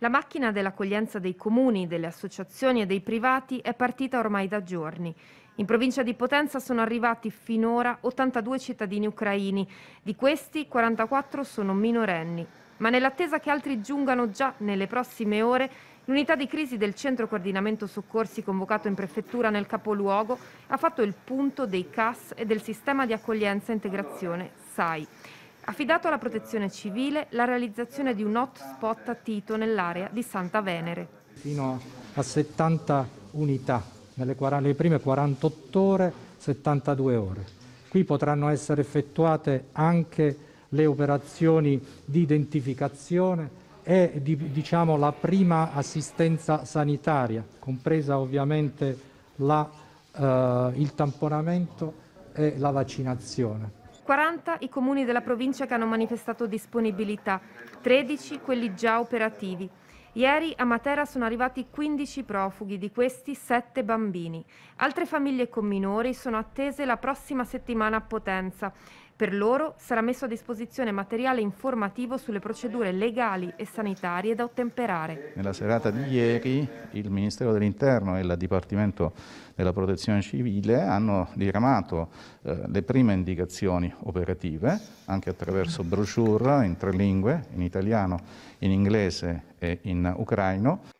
La macchina dell'accoglienza dei comuni, delle associazioni e dei privati è partita ormai da giorni. In provincia di Potenza sono arrivati finora 82 cittadini ucraini, di questi 44 sono minorenni. Ma nell'attesa che altri giungano già nelle prossime ore, l'unità di crisi del Centro Coordinamento Soccorsi convocato in prefettura nel capoluogo ha fatto il punto dei CAS e del sistema di accoglienza e integrazione SAI affidato alla protezione civile la realizzazione di un hotspot a Tito nell'area di Santa Venere. Fino a 70 unità, nelle, nelle prime 48 ore, 72 ore. Qui potranno essere effettuate anche le operazioni di identificazione e di, diciamo, la prima assistenza sanitaria, compresa ovviamente la, eh, il tamponamento e la vaccinazione. 40 i comuni della provincia che hanno manifestato disponibilità, 13 quelli già operativi. Ieri a Matera sono arrivati 15 profughi, di questi 7 bambini. Altre famiglie con minori sono attese la prossima settimana a Potenza. Per loro sarà messo a disposizione materiale informativo sulle procedure legali e sanitarie da ottemperare. Nella serata di ieri il Ministero dell'Interno e il Dipartimento della Protezione Civile hanno diramato eh, le prime indicazioni operative, anche attraverso brochure in tre lingue, in italiano, in inglese e in ucraino.